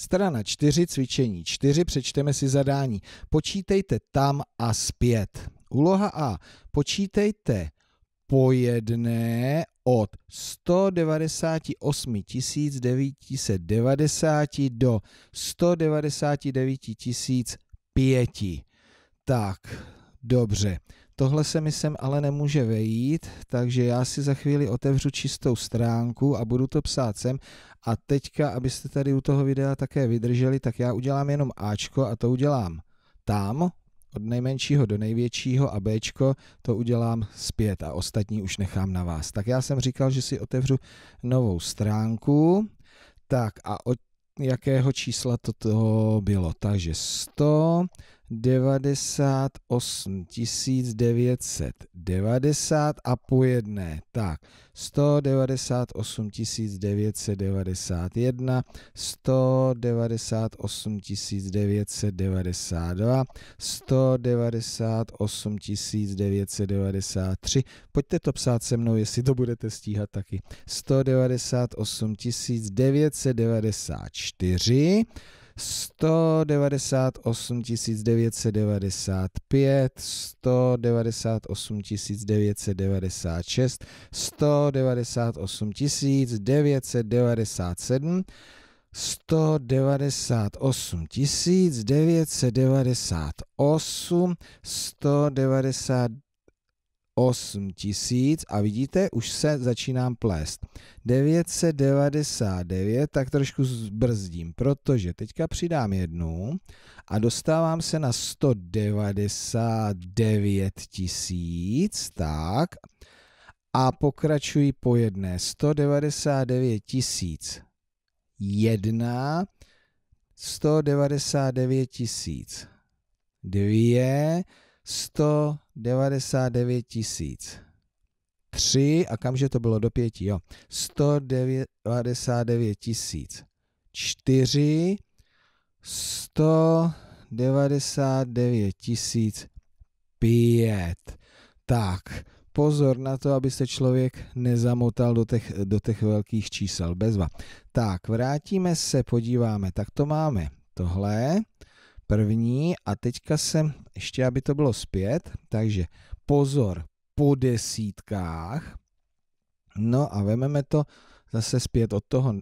Strana 4, cvičení 4, přečteme si zadání. Počítejte tam a zpět. Úloha A. Počítejte po jedné od 198 990 do 199 005. Tak, dobře. Tohle se mi sem ale nemůže vejít, takže já si za chvíli otevřu čistou stránku a budu to psát sem. A teďka, abyste tady u toho videa také vydrželi, tak já udělám jenom Ačko a to udělám tam, od nejmenšího do největšího a Bčko to udělám zpět a ostatní už nechám na vás. Tak já jsem říkal, že si otevřu novou stránku, tak a od jakého čísla to bylo. Takže 100, 98 990 a po jedné. Tak, 198 991, 198 992, 198 993. Pojďte to psát se mnou, jestli to budete stíhat taky. 198 994, 198 995, 198 996, 198 997, 198 998, 199 8 a vidíte, už se začínám plést. 999, tak trošku zbrzdím, protože teďka přidám jednu a dostávám se na 199 tisíc, tak a pokračuji po jedné. 199 tisíc jedna, 199 tisíc dvě, 199 tisíc. 3 a kamže to bylo do pěti, jo. 199 tisíc. 4, 199 tisíc 5. Tak, pozor na to, aby se člověk nezamotal do těch, do těch velkých čísel. Bezva. Tak, vrátíme se, podíváme. Tak to máme tohle první a teďka jsem, ještě aby to bylo zpět, takže pozor, po desítkách, no a vememe to zase zpět od toho eh,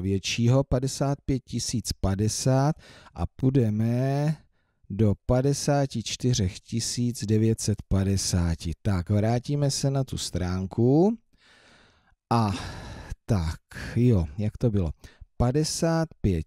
většího 55 050 a půjdeme do 54 950. Tak, vrátíme se na tu stránku a tak, jo, jak to bylo? 55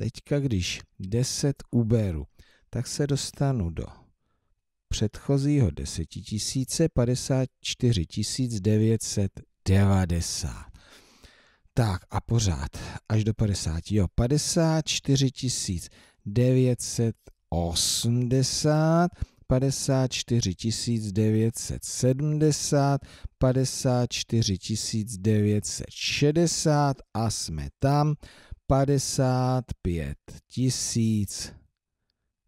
Teďka, když 10 uberu, tak se dostanu do předchozího 10 desetitisíce 54 990. Tak a pořád až do 50. Jo, 54 980, 54 970, 54 960 a jsme tam. 55 tisíc,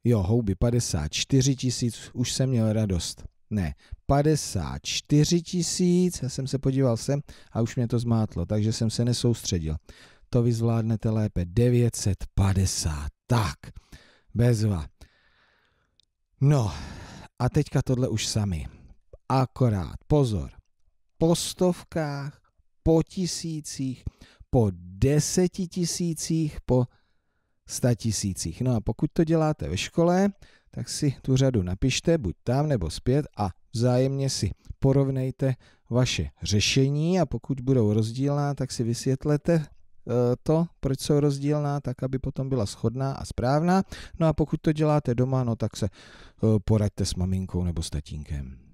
jo, houby 54 tisíc, už jsem měl radost. Ne, 54 tisíc, já jsem se podíval sem a už mě to zmátlo, takže jsem se nesoustředil. To vy zvládnete lépe, 950, tak, bezva. No, a teďka tohle už sami. Akorát, pozor, po stovkách, po tisících, po deseti tisících, po sta tisících. No a pokud to děláte ve škole, tak si tu řadu napište, buď tam nebo zpět a vzájemně si porovnejte vaše řešení a pokud budou rozdílná, tak si vysvětlete eh, to, proč jsou rozdílná, tak aby potom byla schodná a správná. No a pokud to děláte doma, no tak se eh, poraďte s maminkou nebo s tatínkem.